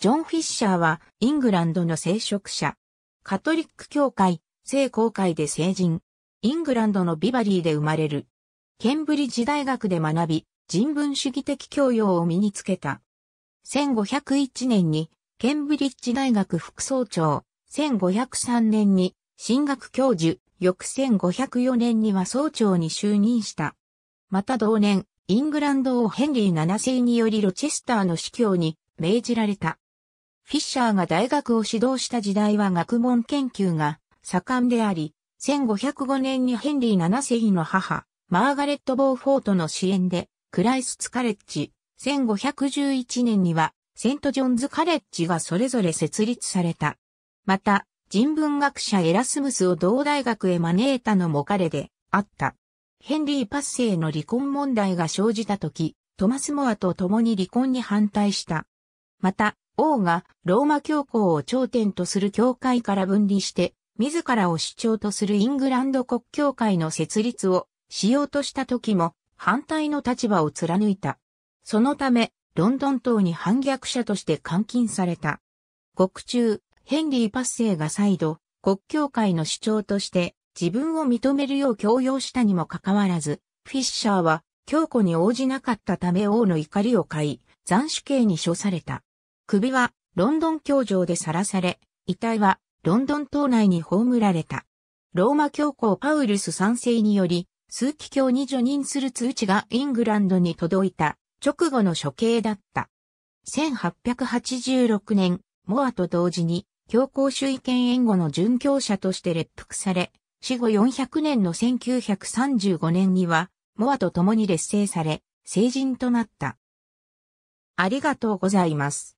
ジョン・フィッシャーはイングランドの聖職者。カトリック教会、聖公会で成人。イングランドのビバリーで生まれる。ケンブリッジ大学で学び、人文主義的教養を身につけた。1501年に、ケンブリッジ大学副総長。1503年に、進学教授。翌1504年には総長に就任した。また同年、イングランド王ヘンリー7世によりロチェスターの司教に命じられた。フィッシャーが大学を指導した時代は学問研究が盛んであり、1505年にヘンリー7世の母、マーガレット・ボーフォートの支援で、クライスツ・カレッジ、1511年には、セント・ジョンズ・カレッジがそれぞれ設立された。また、人文学者エラスムスを同大学へ招いたのも彼であった。ヘンリー・パッセイの離婚問題が生じた時、トマス・モアと共に離婚に反対した。また、王がローマ教皇を頂点とする教会から分離して、自らを主張とするイングランド国教会の設立をしようとした時も反対の立場を貫いた。そのため、ロンドン島に反逆者として監禁された。獄中、ヘンリー・パッセイが再度、国教会の主張として自分を認めるよう強要したにもかかわらず、フィッシャーは強固に応じなかったため王の怒りを買い、斬首刑に処された。首はロンドン教場でさらされ、遺体はロンドン島内に葬られた。ローマ教皇パウルス賛世により、枢機卿に除任する通知がイングランドに届いた直後の処刑だった。1886年、モアと同時に、教皇主意権援護の殉教者として列服され、死後400年の1935年には、モアと共に劣勢され、成人となった。ありがとうございます。